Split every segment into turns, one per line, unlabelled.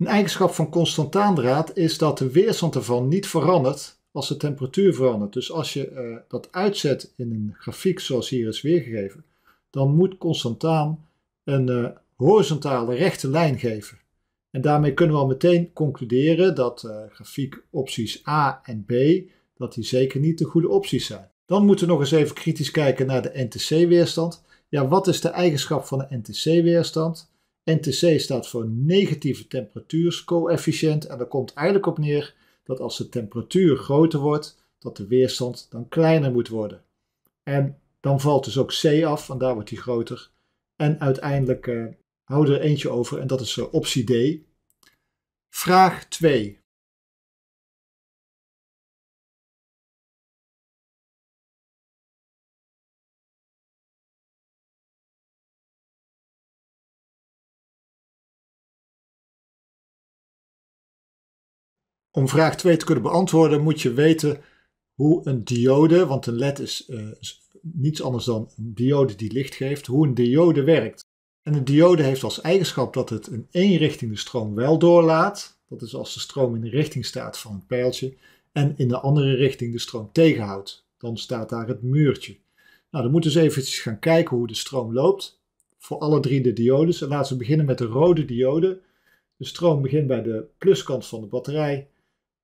Een eigenschap van constantaandraad is dat de
weerstand ervan niet verandert als de temperatuur verandert. Dus als je eh, dat uitzet in een grafiek zoals hier is weergegeven, dan moet constantaan een eh, horizontale rechte lijn geven. En daarmee kunnen we al meteen concluderen dat eh, grafiek opties A en B, dat die zeker niet de goede opties zijn. Dan moeten we nog eens even kritisch kijken naar de NTC-weerstand. Ja, wat is de eigenschap van de NTC-weerstand? NTC staat voor negatieve temperatuurscoëfficiënt en dat komt eigenlijk op neer dat als de temperatuur groter wordt, dat de weerstand dan kleiner moet worden. En dan valt dus ook C af, want daar wordt die groter. En uiteindelijk uh, eh, houden
we er eentje over en dat is eh, optie D. Vraag 2. om vraag 2 te kunnen beantwoorden moet je weten hoe een diode, want een led eh, is
niets anders dan een diode die licht geeft, hoe een diode werkt. En de diode heeft als eigenschap dat het in één richting de stroom wel doorlaat. Dat is als de stroom in de richting staat van het pijltje. En in de andere richting de stroom tegenhoudt. Dan staat daar het muurtje. Nou, dan moeten we eens eventjes gaan kijken hoe de stroom loopt. Voor alle drie de diodes. En laten we beginnen met de rode diode. De stroom begint bij de pluskant van de batterij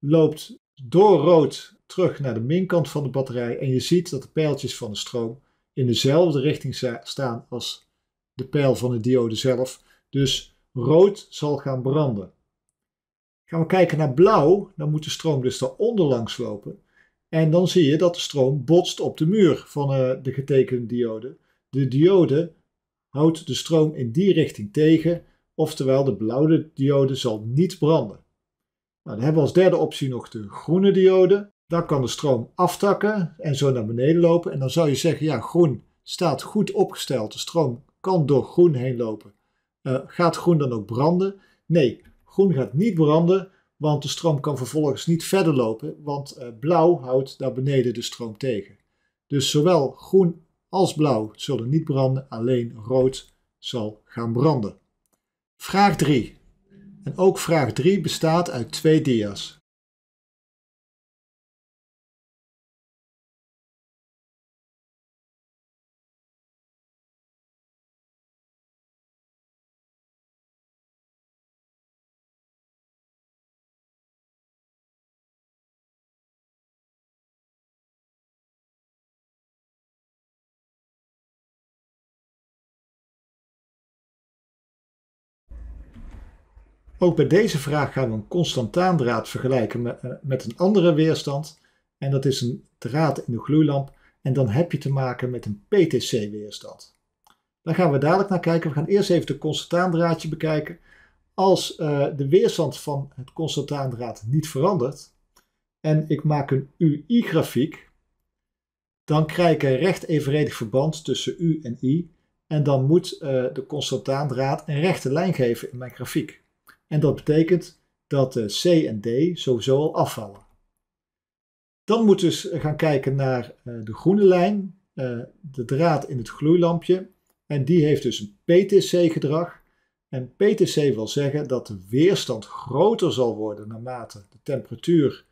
loopt door rood terug naar de minkant van de batterij en je ziet dat de pijltjes van de stroom in dezelfde richting staan als de pijl van de diode zelf. Dus rood zal gaan branden. Gaan we kijken naar blauw, dan moet de stroom dus daaronder langs lopen. En dan zie je dat de stroom botst op de muur van eh, de getekende diode. De diode houdt de stroom in die richting tegen, oftewel de blauwe diode zal niet branden. Nou, dan hebben we als derde optie nog de groene diode. Dan kan de stroom aftakken en zo naar beneden lopen. En dan zou je zeggen, ja, groen staat goed opgesteld. De stroom kan door groen heen lopen. Eh, gaat groen dan ook branden? Nee, groen gaat niet branden, want de stroom kan vervolgens niet verder lopen, want eh, blauw houdt daar beneden de stroom tegen. Dus zowel groen als blauw zullen niet branden, alleen rood zal gaan branden.
Vraag 3. En ook vraag 3 bestaat uit twee dia's. Ook bij deze vraag gaan we een constantaandraad vergelijken
eh, met, een andere weerstand. En dat is een draad in de gloeilamp. En dan heb je te maken met een PTC-weerstand. Daar gaan we dadelijk naar kijken. We gaan eerst even de constantaandraadje bekijken. Als eh, de weerstand van het constantaandraad niet verandert en ik maak een UI-grafiek, dan krijg ik een recht evenredig verband tussen U en I. En dan moet uh, de constantaandraad een rechte lijn geven in mijn grafiek. En dat betekent dat eh, C en D sowieso al afvallen. Dan moeten we gaan kijken naar eh, de groene lijn, eh, de draad in het gloeilampje. En die heeft dus een PTC-gedrag. En PTC wil zeggen dat de weerstand groter zal worden naarmate de temperatuur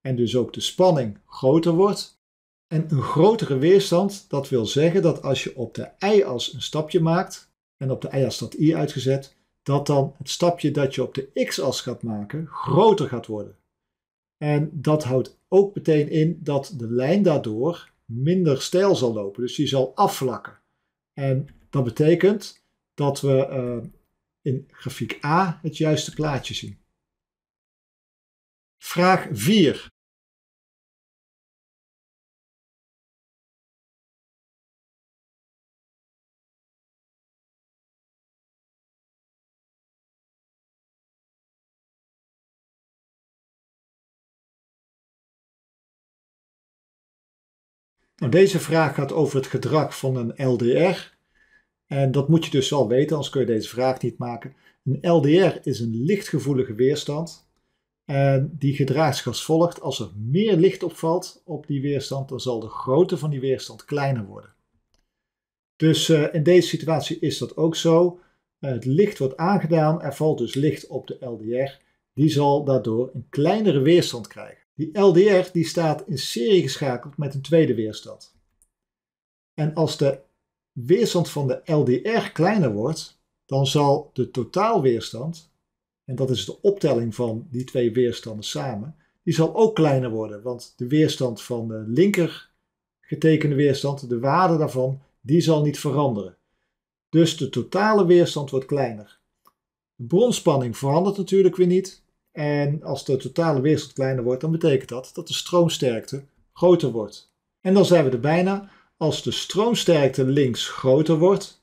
en dus ook de spanning groter wordt. En een grotere weerstand, dat wil zeggen dat als je op de y-as een stapje maakt, en op de y-as staat i uitgezet, dat dan het stapje dat je op de x-as gaat maken groter gaat worden. En dat houdt ook meteen in dat de lijn daardoor minder steil zal lopen. Dus die zal afvlakken. En dat betekent dat we eh,
in grafiek A het juiste plaatje zien. Vraag 4. Nou, deze vraag gaat over het gedrag van een LDR. En dat moet je dus wel weten, anders kun je deze vraag niet
maken. Een LDR is een lichtgevoelige weerstand. En die gedraagt zich als volgt. Als er meer licht opvalt op die weerstand, dan zal de grootte van die weerstand kleiner worden. Dus eh, in deze situatie is dat ook zo. Eh, het licht wordt aangedaan, er valt dus licht op de LDR. Die zal daardoor een kleinere weerstand krijgen. Die LDR die staat in serie geschakeld met een tweede weerstand. En als de weerstand van de LDR kleiner wordt, dan zal de totaalweerstand, en dat is de optelling van die twee weerstanden samen, die zal ook kleiner worden. Want de weerstand van de linker getekende weerstand, de waarde daarvan, die zal niet veranderen. Dus de totale weerstand wordt kleiner. De bronspanning verandert natuurlijk weer niet, en als de totale weerstand kleiner wordt, dan betekent dat dat de stroomsterkte groter wordt. En dan zijn we er bijna. Als de stroomsterkte links groter wordt,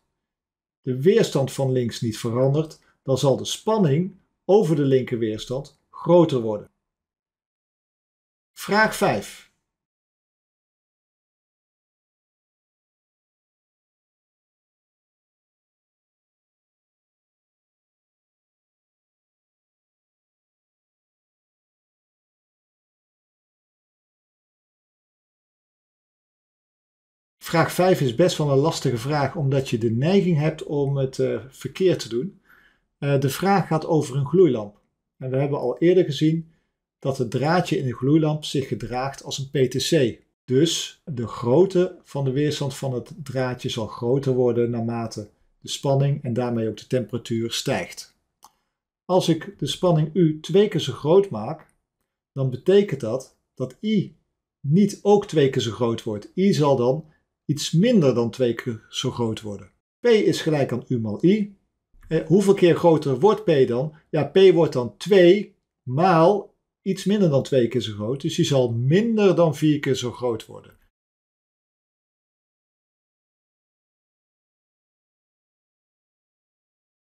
de weerstand van links niet verandert,
dan zal de spanning over de linkerweerstand groter worden. Vraag 5. Vraag 5 is best wel een lastige vraag, omdat je de neiging hebt om het uh, verkeerd te doen.
Eh, de vraag gaat over een gloeilamp. En we hebben al eerder gezien dat het draadje in een gloeilamp zich gedraagt als een PTC. Dus de grootte van de weerstand van het draadje zal groter worden naarmate de spanning en daarmee ook de temperatuur stijgt. Als ik de spanning U twee keer zo groot maak, dan betekent dat dat I niet ook twee keer zo groot wordt. I zal dan iets minder dan twee keer zo groot worden. P is gelijk aan U maal I. Eh, hoeveel keer groter wordt P dan? Ja, P wordt dan 2 maal iets minder dan twee
keer zo groot. Dus die zal minder dan vier keer zo groot worden.